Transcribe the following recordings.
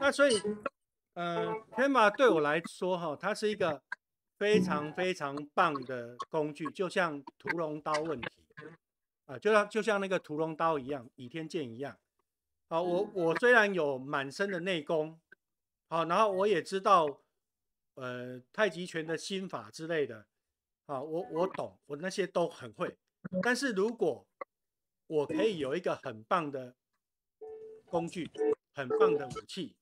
那所以，呃，天马对我来说，哈，它是一个非常非常棒的工具，就像屠龙刀问题，啊，就像就像那个屠龙刀一样，倚天剑一样，啊，我我虽然有满身的内功，好，然后我也知道，呃，太极拳的心法之类的，好，我我懂，我那些都很会，但是如果我可以有一个很棒的工具。很棒的武器。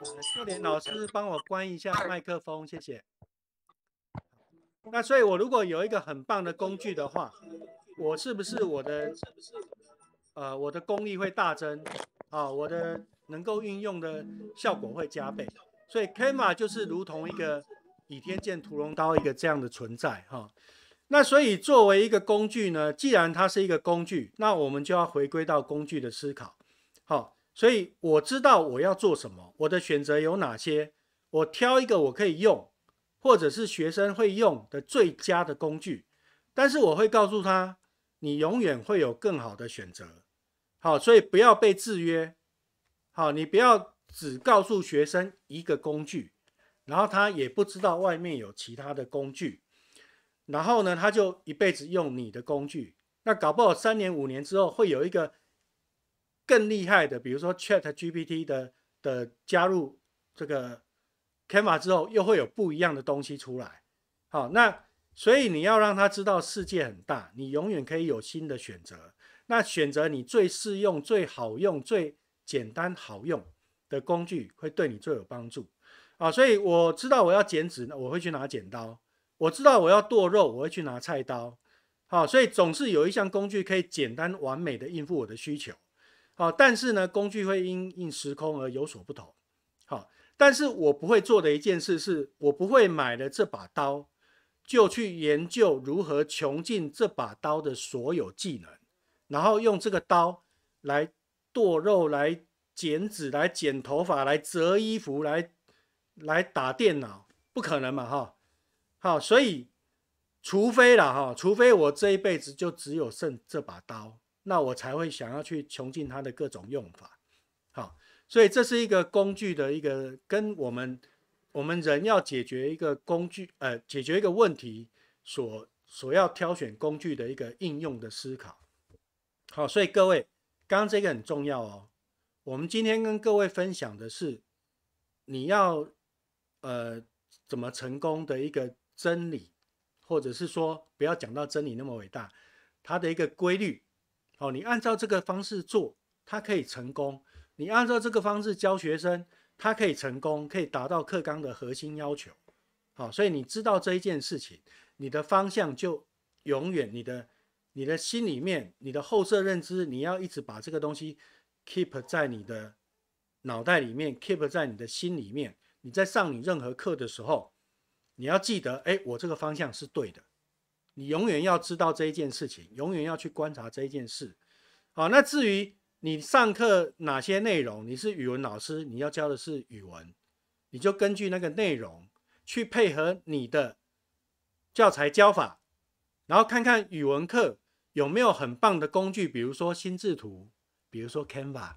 呃，秀莲老师帮我关一下麦克风，谢谢。那所以，我如果有一个很棒的工具的话，我是不是我的呃，我的功力会大增？啊，我的能够运用的效果会加倍。所以 k a m a 就是如同一个倚天剑、屠龙刀一个这样的存在，哈。那所以作为一个工具呢，既然它是一个工具，那我们就要回归到工具的思考。好，所以我知道我要做什么，我的选择有哪些，我挑一个我可以用，或者是学生会用的最佳的工具。但是我会告诉他，你永远会有更好的选择。好，所以不要被制约。好，你不要只告诉学生一个工具，然后他也不知道外面有其他的工具。然后呢，他就一辈子用你的工具。那搞不好三年五年之后，会有一个更厉害的，比如说 Chat GPT 的的加入这个 c a n v a 之后，又会有不一样的东西出来。好，那所以你要让他知道世界很大，你永远可以有新的选择。那选择你最适用、最好用、最简单好用的工具，会对你最有帮助。啊，所以我知道我要剪纸，我会去拿剪刀。我知道我要剁肉，我会去拿菜刀，好，所以总是有一项工具可以简单完美的应付我的需求，好，但是呢，工具会因应时空而有所不同，好，但是我不会做的一件事，是我不会买了这把刀，就去研究如何穷尽这把刀的所有技能，然后用这个刀来剁肉、来剪纸、来剪头发、来折衣服、来来打电脑，不可能嘛，哈。好，所以除非了哈，除非我这一辈子就只有剩这把刀，那我才会想要去穷尽它的各种用法。好，所以这是一个工具的一个跟我们我们人要解决一个工具呃解决一个问题所所要挑选工具的一个应用的思考。好，所以各位，刚刚这个很重要哦。我们今天跟各位分享的是你要呃怎么成功的一个。真理，或者是说，不要讲到真理那么伟大，它的一个规律，哦，你按照这个方式做，它可以成功；你按照这个方式教学生，它可以成功，可以达到课纲的核心要求。哦，所以你知道这一件事情，你的方向就永远，你的、你的心里面、你的后设认知，你要一直把这个东西 keep 在你的脑袋里面，keep 在你的心里面。你在上你任何课的时候。你要记得，哎，我这个方向是对的。你永远要知道这一件事情，永远要去观察这一件事。好，那至于你上课哪些内容，你是语文老师，你要教的是语文，你就根据那个内容去配合你的教材教法，然后看看语文课有没有很棒的工具，比如说心智图，比如说 Canva，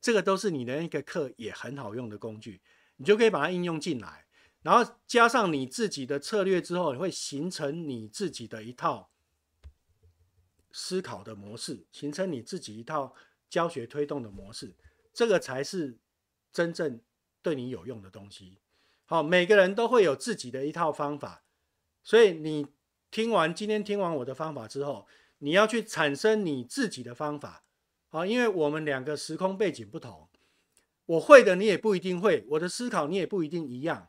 这个都是你的那个课也很好用的工具，你就可以把它应用进来。然后加上你自己的策略之后，你会形成你自己的一套思考的模式，形成你自己一套教学推动的模式。这个才是真正对你有用的东西。好，每个人都会有自己的一套方法，所以你听完今天听完我的方法之后，你要去产生你自己的方法。好，因为我们两个时空背景不同，我会的你也不一定会，我的思考你也不一定一样。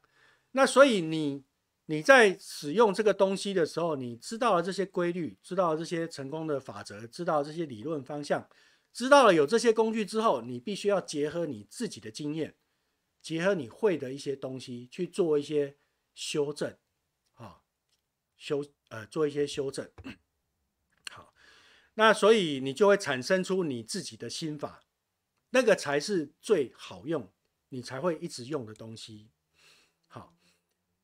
那所以你你在使用这个东西的时候，你知道了这些规律，知道这些成功的法则，知道这些理论方向，知道了有这些工具之后，你必须要结合你自己的经验，结合你会的一些东西去做一些修正，啊，修呃做一些修正。好，那所以你就会产生出你自己的心法，那个才是最好用，你才会一直用的东西。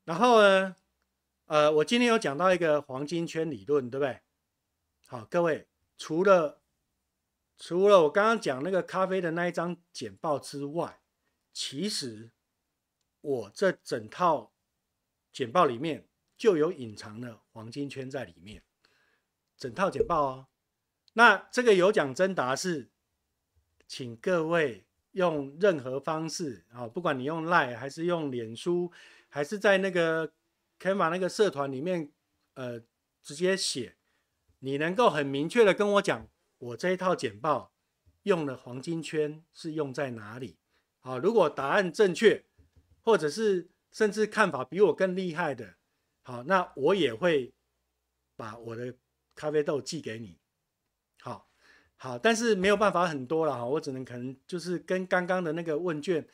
然后呢，呃，我今天有讲到一个黄金圈理论，对不对？好，各位，除了除了我刚刚讲那个咖啡的那一张简报之外，其实我这整套简报里面就有隐藏的黄金圈在里面，整套简报哦。那这个有奖征答是，请各位。用任何方式啊，不管你用 Line 还是用脸书，还是在那个 k a n m a 那个社团里面，呃，直接写，你能够很明确的跟我讲，我这一套简报用的黄金圈是用在哪里？好，如果答案正确，或者是甚至看法比我更厉害的，好，那我也会把我的咖啡豆寄给你。好，但是没有办法很多了哈，我只能可能就是跟刚刚的那个问卷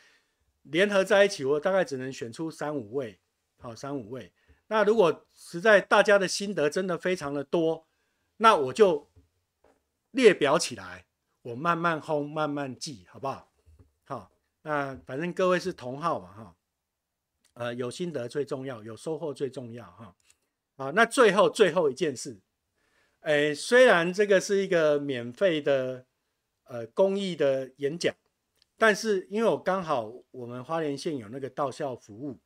联合在一起，我大概只能选出三五位，好三五位。那如果实在大家的心得真的非常的多，那我就列表起来，我慢慢轰慢慢记，好不好？好，那反正各位是同号嘛哈，呃，有心得最重要，有收获最重要哈。好，那最后最后一件事。诶，虽然这个是一个免费的，呃，公益的演讲，但是因为我刚好我们花莲县有那个到校服务，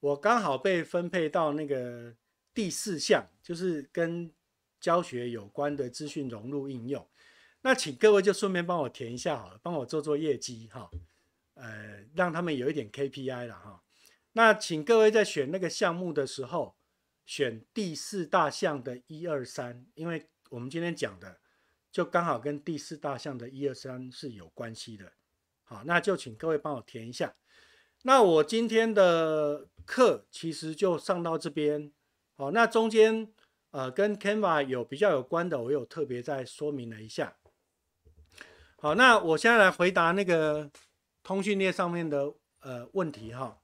我刚好被分配到那个第四项，就是跟教学有关的资讯融入应用。那请各位就顺便帮我填一下好了，帮我做做业绩哈，呃，让他们有一点 KPI 了哈。那请各位在选那个项目的时候。选第四大项的一二三，因为我们今天讲的就刚好跟第四大项的一二三是有关系的。好，那就请各位帮我填一下。那我今天的课其实就上到这边。好，那中间呃跟 Canva 有比较有关的，我有特别再说明了一下。好，那我现在来回答那个通讯列上面的呃问题哈。